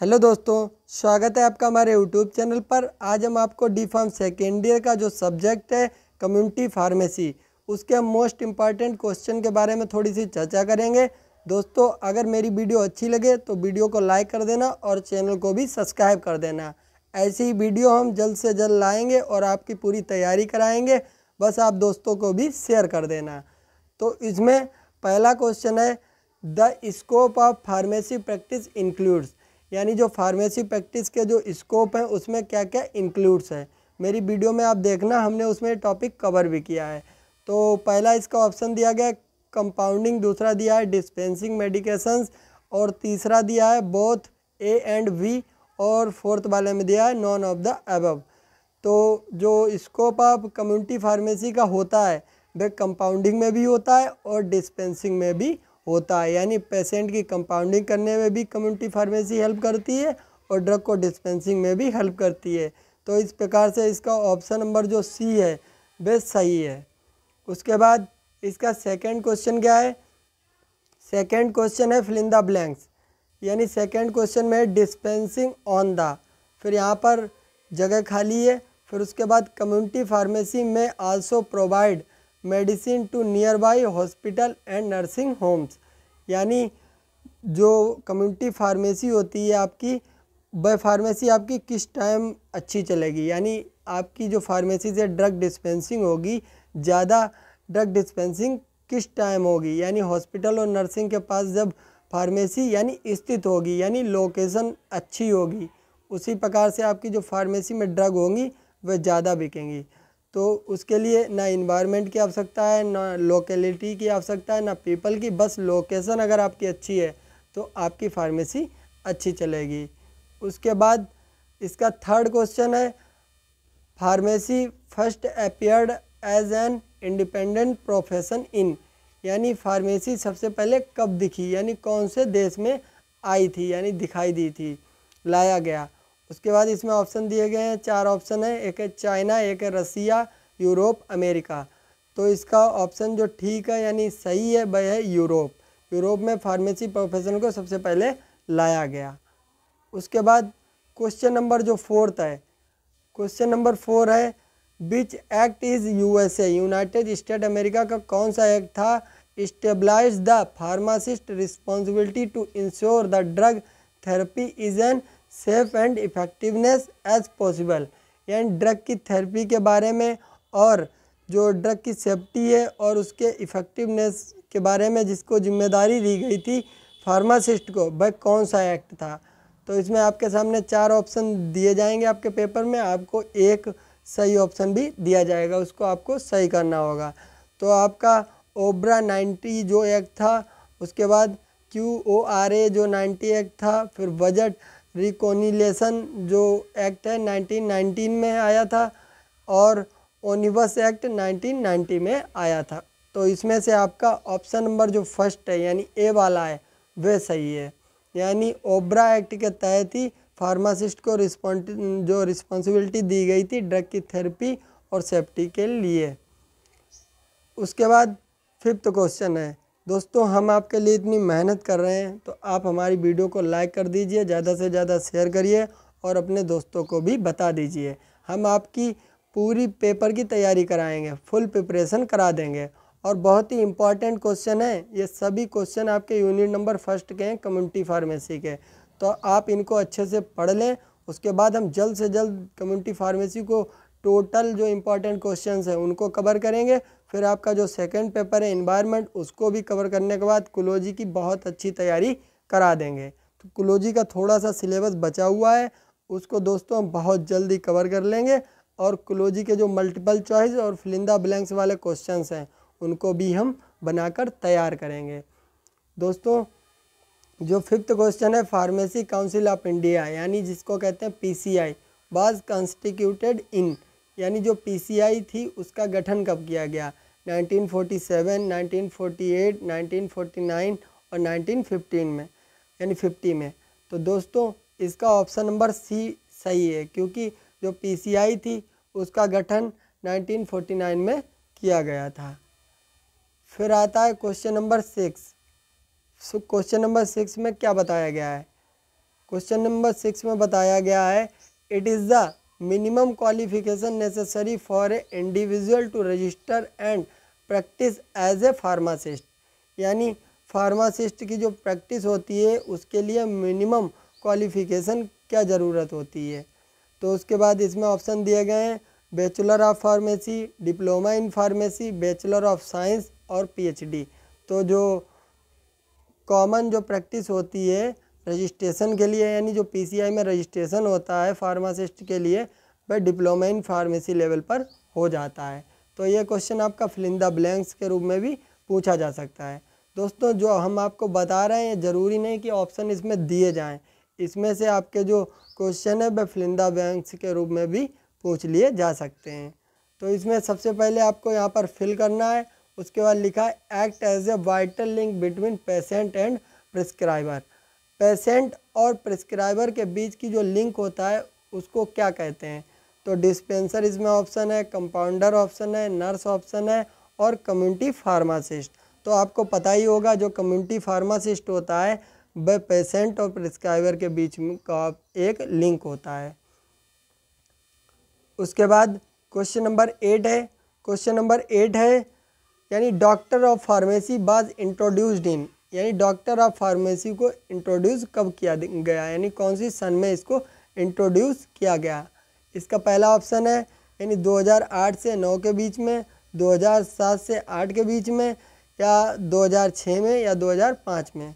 hello दोस्तों स्वागत है आपका हमारे यूट्यूब चैनल पर आज हम आपको डी फार्म सेकेंड ईयर का जो सब्जेक्ट है कम्युनिटी फार्मेसी उसके हम मोस्ट इम्पॉर्टेंट क्वेश्चन के बारे में थोड़ी सी चर्चा करेंगे दोस्तों अगर मेरी वीडियो अच्छी लगे तो वीडियो को लाइक कर देना और चैनल को भी सब्सक्राइब कर देना ऐसी वीडियो हम जल्द से जल्द लाएँगे और आपकी पूरी तैयारी कराएँगे बस आप दोस्तों को भी शेयर कर देना तो इसमें पहला क्वेश्चन है the scope of pharmacy practice includes यानी जो फार्मेसी प्रैक्टिस के जो स्कोप हैं उसमें क्या क्या इंक्लूड्स हैं मेरी वीडियो में आप देखना हमने उसमें टॉपिक कवर भी किया है तो पहला इसका ऑप्शन दिया गया कंपाउंडिंग दूसरा दिया है डिस्पेंसिंग मेडिकेशंस और तीसरा दिया है बोथ ए एंड वी और फोर्थ वाले में दिया है नॉन ऑफ द एबव तो जो स्कोप ऑफ कम्युनिटी फार्मेसी का होता है वह कंपाउंडिंग में भी होता है और डिस्पेंसिंग में भी होता है यानी पेशेंट की कंपाउंडिंग करने में भी कम्युनिटी फार्मेसी हेल्प करती है और ड्रग को डिस्पेंसिंग में भी हेल्प करती है तो इस प्रकार से इसका ऑप्शन नंबर जो सी है बेस्ट सही है उसके बाद इसका सेकंड क्वेश्चन क्या है सेकंड क्वेश्चन है फिल इन द ब्लैंक्स यानी सेकंड क्वेश्चन में डिस्पेंसिंग ऑन द फिर यहाँ पर जगह खाली है फिर उसके बाद कम्युनिटी फार्मेसी में also provide medicine to nearby hospital and nursing homes यानी जो कम्युनिटी फार्मेसी होती है आपकी वह फार्मेसी आपकी किस टाइम अच्छी चलेगी यानी आपकी जो फार्मेसी से ड्रग डिस्पेंसिंग होगी ज़्यादा ड्रग डिस्पेंसिंग किस टाइम होगी यानी हॉस्पिटल और नर्सिंग के पास जब फार्मेसी यानी स्थित होगी यानी लोकेशन अच्छी होगी उसी प्रकार से आपकी जो फार्मेसी में ड्रग होंगी वह ज़्यादा बिकेंगी तो उसके लिए ना इन्वायरमेंट की आवश्यकता है ना लोकेलिटी की आवश्यकता है ना पीपल की बस लोकेशन अगर आपकी अच्छी है तो आपकी फार्मेसी अच्छी चलेगी उसके बाद इसका थर्ड क्वेश्चन है pharmacy first appeared as an independent profession in यानी फार्मेसी सबसे पहले कब दिखी यानी कौन से देश में आई थी यानी दिखाई दी थी लाया गया उसके बाद इसमें ऑप्शन दिए गए हैं चार ऑप्शन है एक है चाइना एक है रसिया यूरोप अमेरिका तो इसका ऑप्शन जो ठीक है यानी सही है वह है यूरोप यूरोप में फार्मेसी प्रोफेशन को सबसे पहले लाया गया उसके बाद क्वेश्चन नंबर जो फोर्थ है क्वेश्चन नंबर फोर है which act is a United State America का कौन सा एक्ट था establish the pharmacist responsibility to ensure the drug therapy is an safe and effectiveness as possible and drug की therapy के बारे में और जो ड्रग की सेफ्टी है और उसके इफ़ेक्टिवनेस के बारे में जिसको जिम्मेदारी दी गई थी फार्मासिस्ट को भाई कौन सा एक्ट था तो इसमें आपके सामने चार ऑप्शन दिए जाएंगे आपके पेपर में आपको एक सही ऑप्शन भी दिया जाएगा उसको आपको सही करना होगा तो आपका ओब्रा 90 जो एक्ट था उसके बाद क्यू ओ आर ए जो 90 एक्ट था फिर बजट रिकोनीसन जो एक्ट है 1919 में आया था और ओनिबस एक्ट 1990 में आया था तो इसमें से आपका ऑप्शन नंबर जो फर्स्ट है यानी ए वाला है वे सही है यानी ओब्रा एक्ट के तहत ही फार्मासिस्ट को रिस्पॉन्ट जो रिस्पॉन्सिबिलिटी दी गई थी ड्रग की थेरेपी और सेफ्टी के लिए उसके बाद फिफ्थ क्वेश्चन है दोस्तों हम आपके लिए इतनी मेहनत कर रहे हैं तो आप हमारी वीडियो को लाइक कर दीजिए ज़्यादा से ज़्यादा शेयर करिए और अपने दोस्तों को भी बता दीजिए हम आपकी पूरी पेपर की तैयारी कराएंगे फुल प्रिपरेशन करा देंगे और बहुत ही इम्पॉर्टेंट क्वेश्चन है ये सभी क्वेश्चन आपके यूनिट नंबर फर्स्ट के हैं कम्युनिटी फार्मेसी के तो आप इनको अच्छे से पढ़ लें उसके बाद हम जल्द से जल्द कम्युनिटी फार्मेसी को टोटल जो इम्पॉर्टेंट क्वेश्चन हैं उनको कवर करेंगे फिर आपका जो सेकंड पेपर है इन्वायरमेंट उसको भी कवर करने के बाद कुलोजी की बहुत अच्छी तैयारी करा देंगे तो कुलोजी का थोड़ा सा सिलेबस बचा हुआ है उसको दोस्तों बहुत जल्दी कवर कर लेंगे और कुलोजी के जो मल्टीपल चॉइस और फिलिंदा ब्लैंक्स वाले क्वेश्चन हैं उनको भी हम बनाकर तैयार करेंगे दोस्तों जो फिफ्थ क्वेश्चन है फार्मेसी काउंसिल ऑफ इंडिया यानी जिसको कहते हैं पीसीआई बाज़ कॉन्स्टिट्यूटेड इन यानी जो पीसीआई थी उसका गठन कब किया गया 1947, 1948, 1949 और 1915 में यानी 50 में तो दोस्तों इसका ऑप्शन नंबर सी सही है क्योंकि जो पीसीआई थी उसका गठन 1949 में किया गया था फिर आता है question number six so question number six में क्या बताया गया है क्वेश्चन नंबर सिक्स में बताया गया है it is the minimum qualification necessary for a individual to register and practice as a pharmacist यानी फार्मासिस्ट की जो प्रैक्टिस होती है उसके लिए मिनिमम क्वालिफिकेशन क्या ज़रूरत होती है तो उसके बाद इसमें ऑप्शन दिए गए हैं bachelor of pharmacy diploma in pharmacy bachelor of science और पीएचडी तो जो कॉमन जो प्रैक्टिस होती है रजिस्ट्रेशन के लिए यानी जो पीसीआई में रजिस्ट्रेशन होता है फार्मासिस्ट के लिए वह डिप्लोमा इन फार्मेसी लेवल पर हो जाता है तो ये क्वेश्चन आपका फिलिंदा ब्लैंक्स के रूप में भी पूछा जा सकता है दोस्तों जो हम आपको बता रहे हैं ज़रूरी नहीं कि ऑप्शन इसमें दिए जाएं इसमें से आपके जो क्वेश्चन है वह फिलिंदा ब्लैंक्स के रूप में भी पूछ लिए जा सकते हैं तो इसमें सबसे पहले आपको यहाँ पर फिल करना है उसके बाद लिखा है act as a vital link between patient and prescriber patient और प्रिस्क्राइबर के बीच की जो लिंक होता है उसको क्या कहते हैं तो डिस्पेंसर इसमें ऑप्शन है कंपाउंडर ऑप्शन है नर्स ऑप्शन है और कम्युनिटी फार्मासिस्ट तो आपको पता ही होगा जो कम्युनिटी फार्मासिस्ट होता है वह पेशेंट और प्रिस्क्राइबर के बीच का एक लिंक होता है उसके बाद क्वेश्चन नंबर एट है क्वेश्चन नंबर एट है यानी doctor of pharmacy was introduced in यानी डॉक्टर ऑफ फार्मेसी को इंट्रोड्यूस कब किया गया यानी कौन सी सन में इसको इंट्रोड्यूस किया गया इसका पहला ऑप्शन है यानी 2008 से 9 के बीच में 2007 से 8 के बीच में या 2006 में या 2005 में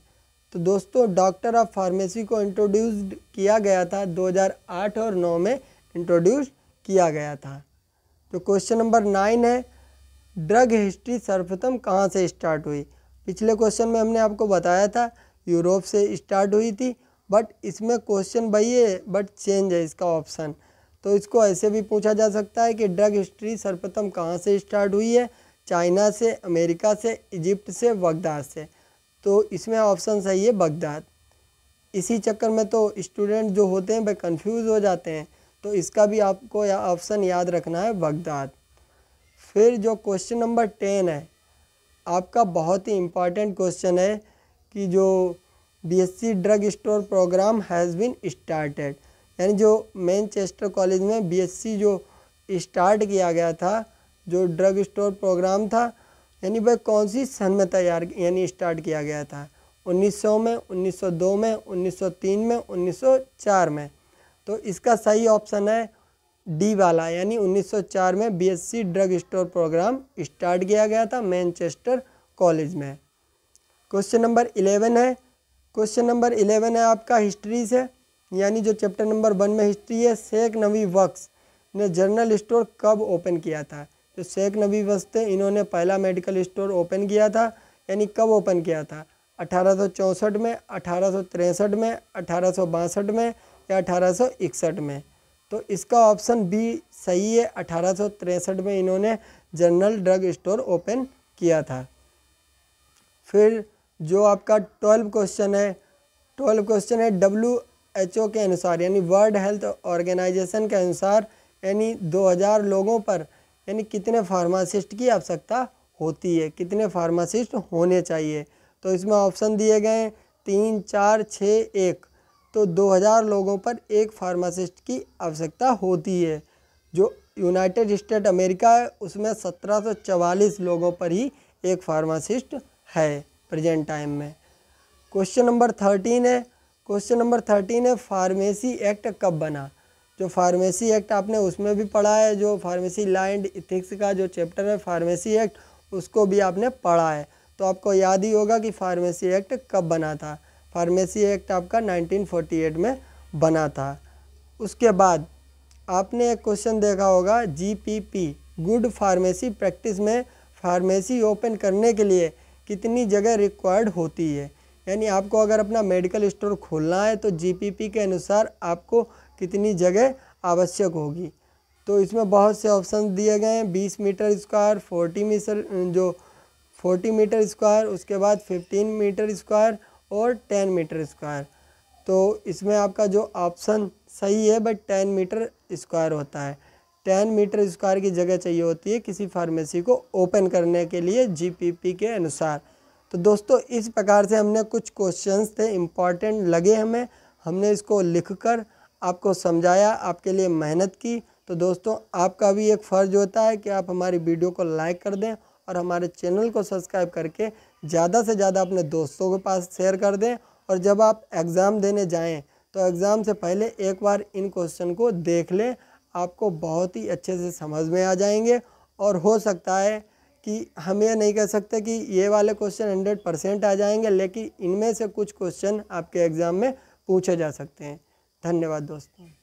तो दोस्तों डॉक्टर ऑफ फार्मेसी को इंट्रोड्यूस किया गया था 2008 और 9 में इंट्रोड्यूस किया गया था तो क्वेश्चन नंबर नाइन है ड्रग हिस्ट्री सर्वप्रथम कहाँ से स्टार्ट हुई पिछले क्वेश्चन में हमने आपको बताया था यूरोप से स्टार्ट हुई थी बट इसमें क्वेश्चन वही है बट चेंज है इसका ऑप्शन तो इसको ऐसे भी पूछा जा सकता है कि ड्रग हिस्ट्री सर्वप्रथम कहाँ से स्टार्ट हुई है चाइना से अमेरिका से इजिप्ट से बगदाद से तो इसमें ऑप्शन सही है बगदाद इसी चक्कर में तो स्टूडेंट जो होते हैं वह कन्फ्यूज़ हो जाते हैं तो इसका भी आपको ऑप्शन या याद रखना है बगदाद फिर जो क्वेश्चन नंबर टेन है आपका बहुत ही इम्पॉर्टेंट क्वेश्चन है कि जो BSc drug store program has been started यानी जो मैनचेस्टर कॉलेज में बीएससी जो स्टार्ट किया गया था जो ड्रग स्टोर प्रोग्राम था यानी वह कौन सी सन में तैयार यानी स्टार्ट किया गया था 1900 में 1902 में 1903 में 1904 में तो इसका सही ऑप्शन है डी वाला यानी 1904 में BSc drug store program start किया गया था मैनचेस्टर कॉलेज में क्वेश्चन नंबर इलेवन है क्वेश्चन नंबर इलेवन है आपका हिस्ट्री से यानी जो चैप्टर नंबर वन में हिस्ट्री है शेख नवी वक्स ने जर्नल स्टोर कब ओपन किया था तो शेख नबी वक्स थे इन्होंने पहला मेडिकल स्टोर ओपन किया था यानी कब ओपन किया था अठारह में अठारह में अठारह में या अठारह में तो इसका ऑप्शन बी सही है अठारह में इन्होंने जनरल ड्रग स्टोर ओपन किया था फिर जो आपका ट्वेल्व क्वेश्चन है ट्वेल्व क्वेश्चन है डब्ल्यू एच ओ के अनुसार यानी वर्ल्ड हेल्थ ऑर्गेनाइजेशन के अनुसार यानी 2000 लोगों पर यानी कितने फार्मासिस्ट की आवश्यकता होती है कितने फार्मासिस्ट होने चाहिए तो इसमें ऑप्शन दिए गए हैं तीन चार छः एक तो 2000 लोगों पर एक फार्मासिस्ट की आवश्यकता होती है जो यूनाइटेड स्टेट अमेरिका है उसमें 1744 लोगों पर ही एक फार्मासिस्ट है प्रेजेंट टाइम में क्वेश्चन नंबर थर्टीन है क्वेश्चन नंबर थर्टीन है फार्मेसी एक्ट कब बना जो फार्मेसी एक्ट आपने उसमें भी पढ़ा है जो फार्मेसी लाइन इथिक्स का जो चैप्टर है फार्मेसी एक्ट उसको भी आपने पढ़ा है तो आपको याद ही होगा कि फार्मेसी एक्ट कब बना था फार्मेसी एक्ट आपका 1948 में बना था उसके बाद आपने एक क्वेश्चन देखा होगा जीपीपी गुड फार्मेसी प्रैक्टिस में फार्मेसी ओपन करने के लिए कितनी जगह रिक्वायर्ड होती है यानी आपको अगर अपना मेडिकल स्टोर खोलना है तो जीपीपी के अनुसार आपको कितनी जगह आवश्यक होगी तो इसमें बहुत से ऑप्शन दिए गए हैं बीस मीटर स्क्वायर फोर्टी मीटर जो फोर्टी मीटर स्क्वायर उसके बाद फिफ्टीन मीटर स्क्वायर और टेन मीटर स्क्वायर तो इसमें आपका जो ऑप्शन सही है बट टेन मीटर स्क्वायर होता है टेन मीटर स्क्वायर की जगह चाहिए होती है किसी फार्मेसी को ओपन करने के लिए जीपीपी के अनुसार तो दोस्तों इस प्रकार से हमने कुछ क्वेश्चंस थे इम्पॉर्टेंट लगे हमें हमने इसको लिखकर आपको समझाया आपके लिए मेहनत की तो दोस्तों आपका भी एक फ़र्ज़ होता है कि आप हमारी वीडियो को लाइक कर दें और हमारे चैनल को सब्सक्राइब करके ज़्यादा से ज़्यादा अपने दोस्तों के पास शेयर कर दें और जब आप एग्ज़ाम देने जाएँ तो एग्ज़ाम से पहले एक बार इन क्वेश्चन को देख लें आपको बहुत ही अच्छे से समझ में आ जाएंगे और हो सकता है कि हम ये नहीं कह सकते कि ये वाले क्वेश्चन हंड्रेड परसेंट आ जाएंगे लेकिन इनमें से कुछ क्वेश्चन आपके एग्ज़ाम में पूछे जा सकते हैं धन्यवाद दोस्तों